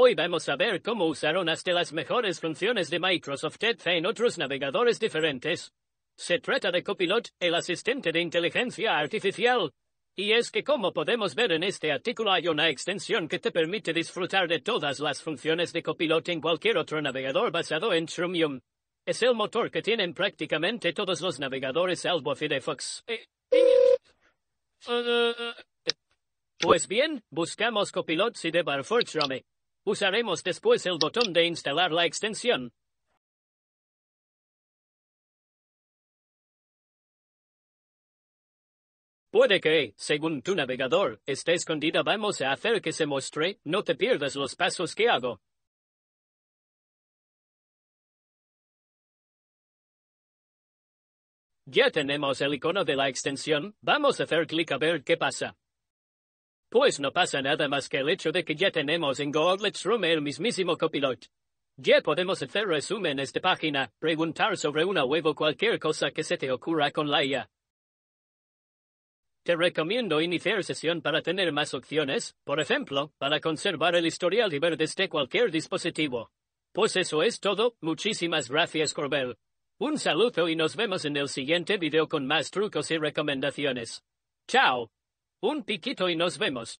Hoy vamos a ver cómo usar usaron de las mejores funciones de Microsoft Edge en otros navegadores diferentes. Se trata de Copilot, el asistente de inteligencia artificial. Y es que como podemos ver en este artículo hay una extensión que te permite disfrutar de todas las funciones de Copilot en cualquier otro navegador basado en Chromium. Es el motor que tienen prácticamente todos los navegadores salvo Firefox. Eh, eh, eh, pues bien, buscamos Copilot si de Barford Usaremos después el botón de instalar la extensión. Puede que, según tu navegador, esté escondida. Vamos a hacer que se muestre, no te pierdas los pasos que hago. Ya tenemos el icono de la extensión, vamos a hacer clic a ver qué pasa. Pues no pasa nada más que el hecho de que ya tenemos en Google Room el mismísimo copilot. Ya podemos hacer resúmenes de página, preguntar sobre una web o cualquier cosa que se te ocurra con la IA. Te recomiendo iniciar sesión para tener más opciones, por ejemplo, para conservar el historial y ver desde cualquier dispositivo. Pues eso es todo, muchísimas gracias Corbel. Un saludo y nos vemos en el siguiente video con más trucos y recomendaciones. Chao. Un piquito y nos vemos.